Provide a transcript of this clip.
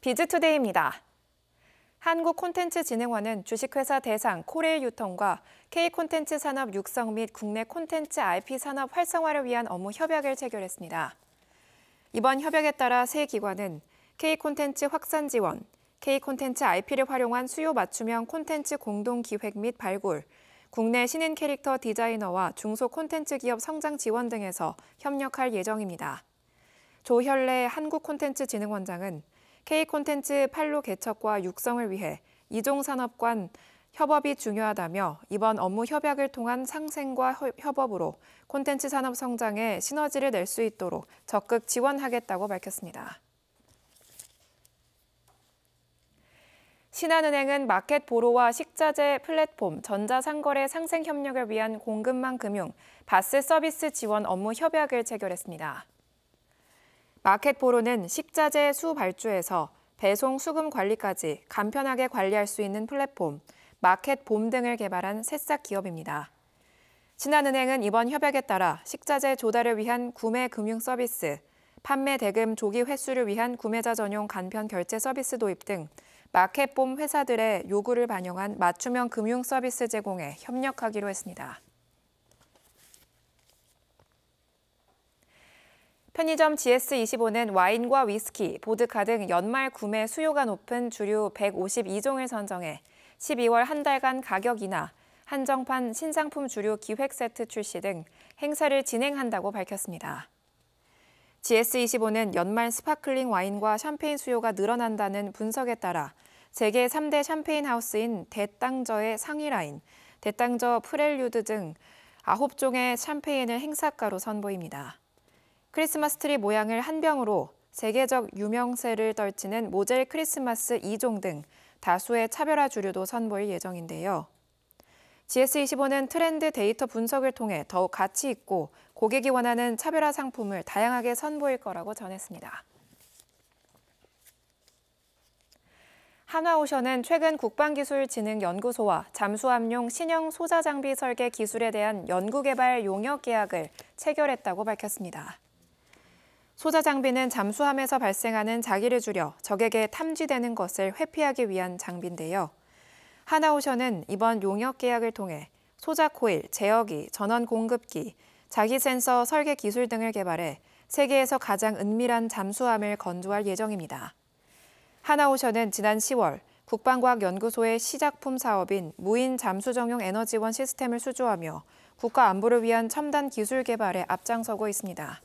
비즈투데이입니다. 한국 콘텐츠 진흥원은 주식회사 대상 코레일 유통과 K 콘텐츠 산업 육성 및 국내 콘텐츠 IP 산업 활성화를 위한 업무 협약을 체결했습니다. 이번 협약에 따라 세 기관은 K 콘텐츠 확산 지원, K 콘텐츠 IP를 활용한 수요 맞춤형 콘텐츠 공동 기획 및 발굴, 국내 신인 캐릭터 디자이너와 중소 콘텐츠 기업 성장 지원 등에서 협력할 예정입니다. 조현래 한국콘텐츠진흥원장은 K콘텐츠 팔로 개척과 육성을 위해 이종산업 관 협업이 중요하다며 이번 업무 협약을 통한 상생과 협업으로 콘텐츠 산업 성장에 시너지를 낼 수 있도록 적극 지원하겠다고 밝혔습니다. 신한은행은 마켓 보로와 식자재 플랫폼, 전자상거래 상생 협력을 위한 공급망 금융, 바스 서비스 지원 업무 협약을 체결했습니다. 마켓포로는 식자재 수 발주에서 배송 수금 관리까지 간편하게 관리할 수 있는 플랫폼, 마켓봄 등을 개발한 새싹 기업입니다. 신한은행은 이번 협약에 따라 식자재 조달을 위한 구매 금융 서비스, 판매 대금 조기 회수를 위한 구매자 전용 간편 결제 서비스 도입 등 마켓봄 회사들의 요구를 반영한 맞춤형 금융 서비스 제공에 협력하기로 했습니다. 편의점 GS25는 와인과 위스키, 보드카 등 연말 구매 수요가 높은 주류 152종을 선정해 12월 한 달간 가격 인하, 한정판 신상품 주류 기획 세트 출시 등 행사를 진행한다고 밝혔습니다. GS25는 연말 스파클링 와인과 샴페인 수요가 늘어난다는 분석에 따라 세계 3대 샴페인 하우스인 대땅저의 상위 라인, 대땅저 프렐류드 등 9종의 샴페인을 행사가로 선보입니다. 크리스마스 트리 모양을 한 병으로 세계적 유명세를 떨치는 모젤 크리스마스 2종 등 다수의 차별화 주류도 선보일 예정인데요. GS25는 트렌드 데이터 분석을 통해 더욱 가치 있고 고객이 원하는 차별화 상품을 다양하게 선보일 거라고 전했습니다. 한화오션은 최근 국방기술진흥연구소와 잠수함용 신형 소자 장비 설계 기술에 대한 연구개발 용역 계약을 체결했다고 밝혔습니다. 소자 장비는 잠수함에서 발생하는 자기를 줄여 적에게 탐지되는 것을 회피하기 위한 장비인데요. 하나오션은 이번 용역 계약을 통해 소자 코일, 제어기, 전원 공급기, 자기 센서 설계 기술 등을 개발해 세계에서 가장 은밀한 잠수함을 건조할 예정입니다. 하나오션은 지난 10월 국방과학연구소의 시작품 사업인 무인 잠수 정용 에너지원 시스템을 수주하며 국가 안보를 위한 첨단 기술 개발에 앞장서고 있습니다.